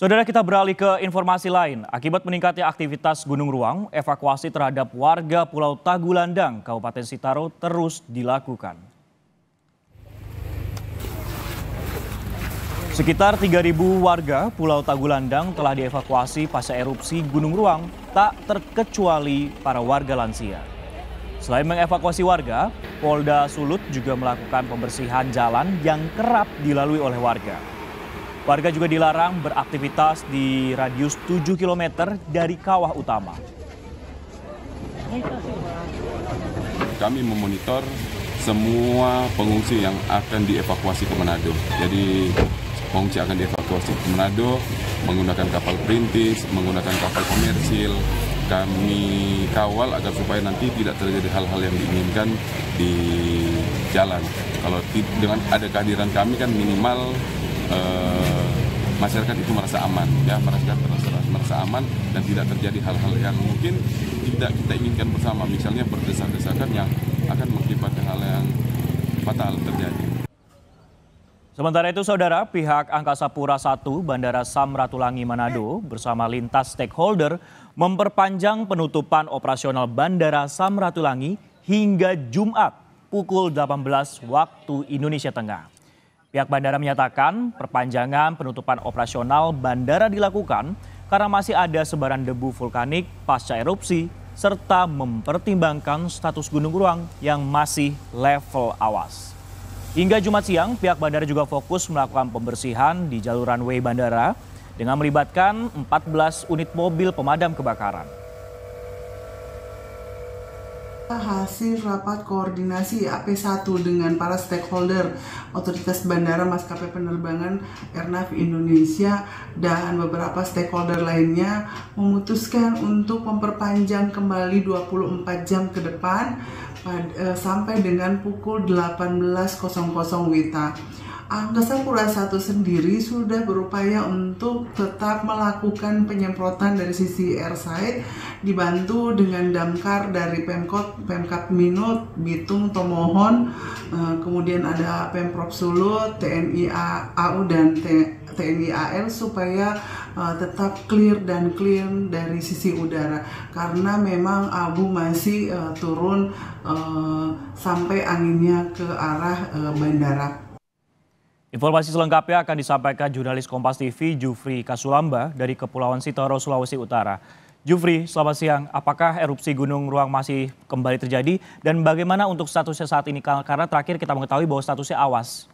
Saudara kita beralih ke informasi lain. Akibat meningkatnya aktivitas Gunung Ruang, evakuasi terhadap warga Pulau Tagulandang, Kabupaten Sitaro terus dilakukan. Sekitar 3.000 warga Pulau Tagulandang telah dievakuasi pasca erupsi Gunung Ruang, tak terkecuali para warga lansia. Selain mengevakuasi warga, Polda Sulut juga melakukan pembersihan jalan yang kerap dilalui oleh warga. Warga juga dilarang beraktivitas di radius 7 km dari kawah utama. Kami memonitor semua pengungsi yang akan dievakuasi ke Manado. Jadi pengungsi akan dievakuasi ke Manado menggunakan kapal perintis, menggunakan kapal komersil. Kami kawal agar supaya nanti tidak terjadi hal-hal yang diinginkan di jalan. Kalau dengan ada kehadiran kami kan minimal Eh, masyarakat itu merasa aman ya merasa merasa, merasa aman dan tidak terjadi hal-hal yang mungkin tidak kita inginkan bersama misalnya berdesak-desakan yang akan mengakibatkan hal yang fatal terjadi. Sementara itu saudara, pihak Angkasa Pura I Bandara Samratulangi Manado bersama lintas stakeholder memperpanjang penutupan operasional Bandara Samratulangi hingga Jumat pukul 18 waktu Indonesia Tengah. Pihak bandara menyatakan perpanjangan penutupan operasional bandara dilakukan karena masih ada sebaran debu vulkanik pasca erupsi serta mempertimbangkan status Gunung Ruang yang masih level awas. Hingga Jumat siang, pihak bandara juga fokus melakukan pembersihan di jalur runway bandara dengan melibatkan 14 unit mobil pemadam kebakaran hasil rapat koordinasi AP1 dengan para stakeholder otoritas bandara maskapai penerbangan Airnav Indonesia dan beberapa stakeholder lainnya memutuskan untuk memperpanjang kembali 24 jam ke depan eh, sampai dengan pukul 18.00 WITA Angkasa Pura satu sendiri sudah berupaya untuk tetap melakukan penyemprotan dari sisi airside dibantu dengan damkar dari Pemkot, Pemkap Minut, Bitung, Tomohon, eh, kemudian ada Pemprov Sulut, TNI AU dan TNI AL supaya eh, tetap clear dan clean dari sisi udara karena memang abu masih eh, turun sampai anginnya ke arah bandara. Informasi selengkapnya akan disampaikan jurnalis Kompas TV Jufri Kasulamba dari Kepulauan Sitaro, Sulawesi Utara. Jufri, selamat siang. Apakah erupsi Gunung Ruang masih kembali terjadi dan bagaimana untuk statusnya saat ini? Karena terakhir kita mengetahui bahwa statusnya awas.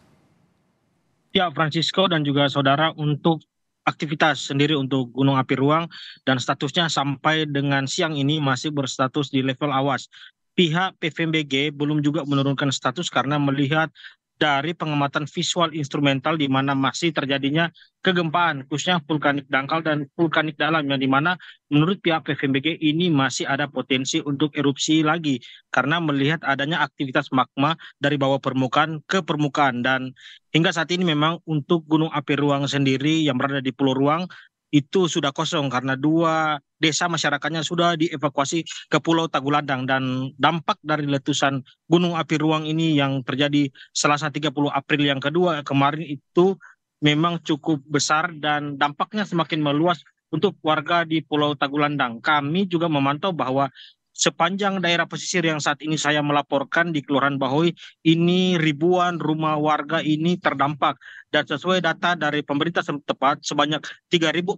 Ya, Francisco dan juga saudara untuk aktivitas sendiri untuk Gunung Api Ruang dan statusnya sampai dengan siang ini masih berstatus di level awas. Pihak PVMBG belum juga menurunkan status karena melihat dari pengamatan visual instrumental di mana masih terjadinya kegempaan khususnya vulkanik dangkal dan vulkanik dalam yang di mana menurut pihak PVMBG ini masih ada potensi untuk erupsi lagi karena melihat adanya aktivitas magma dari bawah permukaan ke permukaan dan hingga saat ini memang untuk Gunung Api Ruang sendiri yang berada di Pulau Ruang itu sudah kosong karena dua desa masyarakatnya sudah dievakuasi ke Pulau Tagulandang dan dampak dari letusan Gunung Api Ruang ini yang terjadi Selasa 30 April yang kedua kemarin itu memang cukup besar dan dampaknya semakin meluas untuk warga di Pulau Tagulandang. Kami juga memantau bahwa sepanjang daerah pesisir yang saat ini saya melaporkan di Kelurahan Bahoy ini ribuan rumah warga ini terdampak dan sesuai data dari pemerintah setempat sebanyak 3041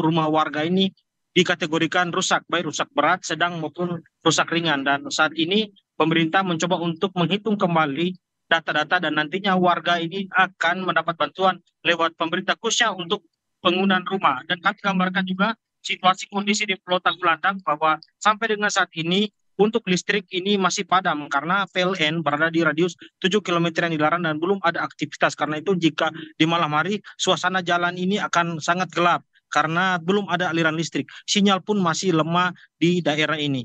rumah warga ini dikategorikan rusak baik rusak berat, sedang maupun rusak ringan dan saat ini pemerintah mencoba untuk menghitung kembali data-data dan nantinya warga ini akan mendapat bantuan lewat pemerintah khususnya untuk penggunaan rumah dan kami gambarkan juga situasi kondisi di Pulau Tagulandang bahwa sampai dengan saat ini untuk listrik ini masih padam karena PLN berada di radius 7 km yang dilarang dan belum ada aktivitas. Karena itu jika di malam hari suasana jalan ini akan sangat gelap karena belum ada aliran listrik. Sinyal pun masih lemah di daerah ini.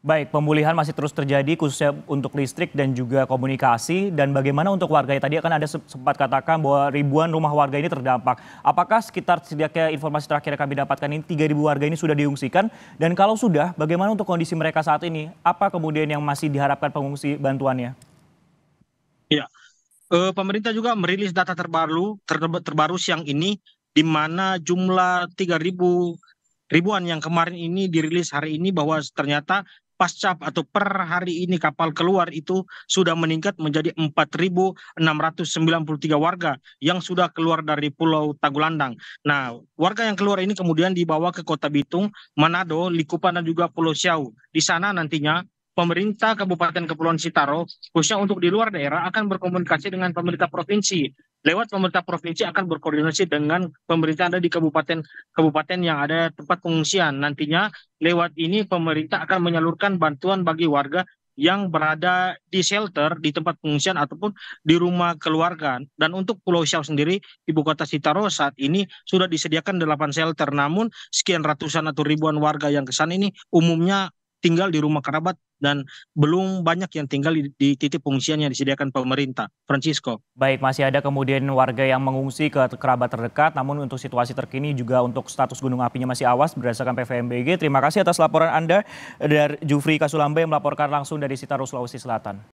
Baik, pemulihan masih terus terjadi khususnya untuk listrik dan juga komunikasi dan bagaimana untuk warga? tadi akan ada sempat katakan bahwa ribuan rumah warga ini terdampak. Apakah sekitar setidaknya informasi terakhir yang kami dapatkan ini 3000 warga ini sudah diungsikan dan kalau sudah bagaimana untuk kondisi mereka saat ini? Apa kemudian yang masih diharapkan pengungsi bantuannya? Ya, e, pemerintah juga merilis data terbaru ter, terbaru siang ini di mana jumlah 3000 ribuan yang kemarin ini dirilis hari ini bahwa ternyata pasca atau per hari ini kapal keluar itu sudah meningkat menjadi 4.693 warga yang sudah keluar dari Pulau Tagulandang. Nah, warga yang keluar ini kemudian dibawa ke Kota Bitung, Manado, Likupan dan juga Pulau Siau. Di sana nantinya pemerintah Kabupaten Kepulauan Sitaro, khususnya untuk di luar daerah akan berkomunikasi dengan pemerintah provinsi lewat pemerintah provinsi akan berkoordinasi dengan pemerintah ada di kabupaten kabupaten yang ada tempat pengungsian. Nantinya lewat ini pemerintah akan menyalurkan bantuan bagi warga yang berada di shelter di tempat pengungsian ataupun di rumah keluarga. Dan untuk Pulau Siau sendiri, ibu kota Sitaro saat ini sudah disediakan delapan shelter. Namun sekian ratusan atau ribuan warga yang kesan ini umumnya tinggal di rumah kerabat dan belum banyak yang tinggal di, di titik pengungsian yang disediakan pemerintah. Francisco. Baik, masih ada kemudian warga yang mengungsi ke kerabat terdekat, namun untuk situasi terkini juga untuk status gunung apinya masih awas berdasarkan PVMBG. Terima kasih atas laporan Anda dari Jufri Kasulambe yang melaporkan langsung dari Sitaro, Sulawesi Selatan.